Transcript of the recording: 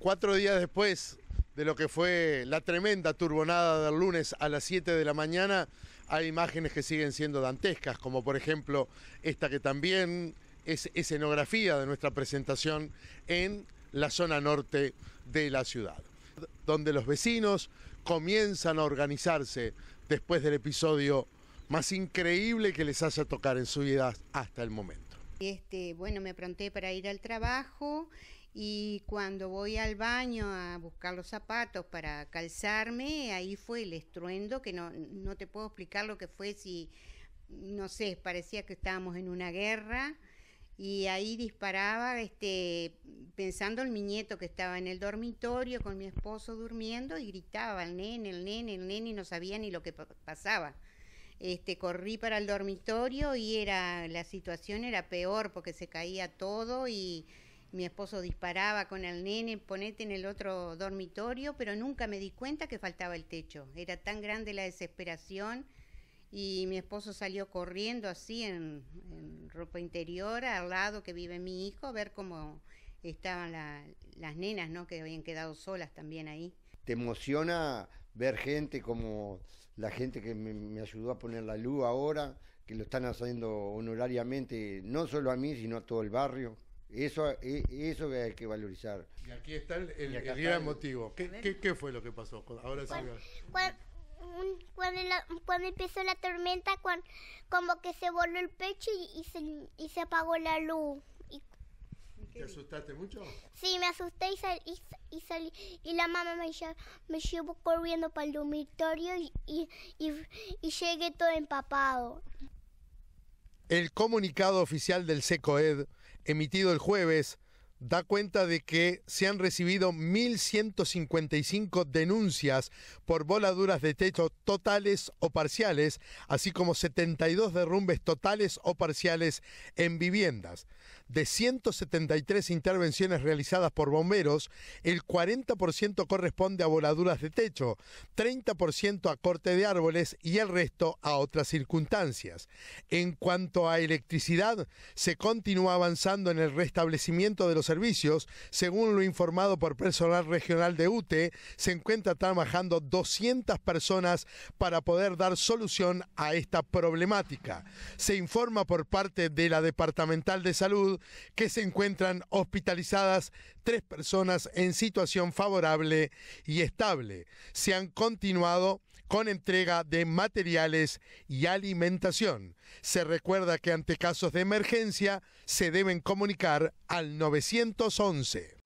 cuatro días después de lo que fue la tremenda turbonada del lunes a las 7 de la mañana, hay imágenes que siguen siendo dantescas, como por ejemplo esta que también es escenografía de nuestra presentación en la zona norte de la ciudad, donde los vecinos comienzan a organizarse después del episodio más increíble que les hace tocar en su vida hasta el momento. Este, bueno, me pronté para ir al trabajo y cuando voy al baño a buscar los zapatos para calzarme, ahí fue el estruendo que no, no te puedo explicar lo que fue si, no sé, parecía que estábamos en una guerra y ahí disparaba este pensando en mi nieto que estaba en el dormitorio con mi esposo durmiendo y gritaba el nene, el nene, el nene y no sabía ni lo que pasaba. Este corrí para el dormitorio y era la situación era peor porque se caía todo y mi esposo disparaba con el nene, ponete en el otro dormitorio, pero nunca me di cuenta que faltaba el techo. Era tan grande la desesperación y mi esposo salió corriendo así en, ropa interior al lado que vive mi hijo a ver cómo estaban las nenas, ¿no? Que habían quedado solas también ahí. ¿Te emociona ver gente como la gente que me, me ayudó a poner la luz ahora, que lo están haciendo honorariamente, no solo a mí, sino a todo el barrio? Eso, e, eso hay que valorizar. Y aquí está el, motivo. ¿Qué, qué, fue lo que pasó? Ahora cuando, sí. Cuando, empezó la tormenta, cuando, como que se voló el pecho y, se, apagó la luz. ¿Te asustaste mucho? Sí, me asusté y, y, salí. Y la mamá me, me llevó corriendo para el dormitorio y, y llegué todo empapado. El comunicado oficial del SECOED emitido el jueves da cuenta de que se han recibido 1.155 denuncias por voladuras de techo totales o parciales, así como 72 derrumbes totales o parciales en viviendas de 173 intervenciones realizadas por bomberos, el 40% corresponde a voladuras de techo, 30% a corte de árboles y el resto a otras circunstancias. En cuanto a electricidad, se continúa avanzando en el restablecimiento de los servicios. Según lo informado por personal regional de UTE, se encuentra trabajando 200 personas para poder dar solución a esta problemática. Se informa por parte de la Departamental de Salud que se encuentran hospitalizadas tres personas en situación favorable y estable. Se han continuado con entrega de materiales y alimentación. Se recuerda que ante casos de emergencia se deben comunicar al 911.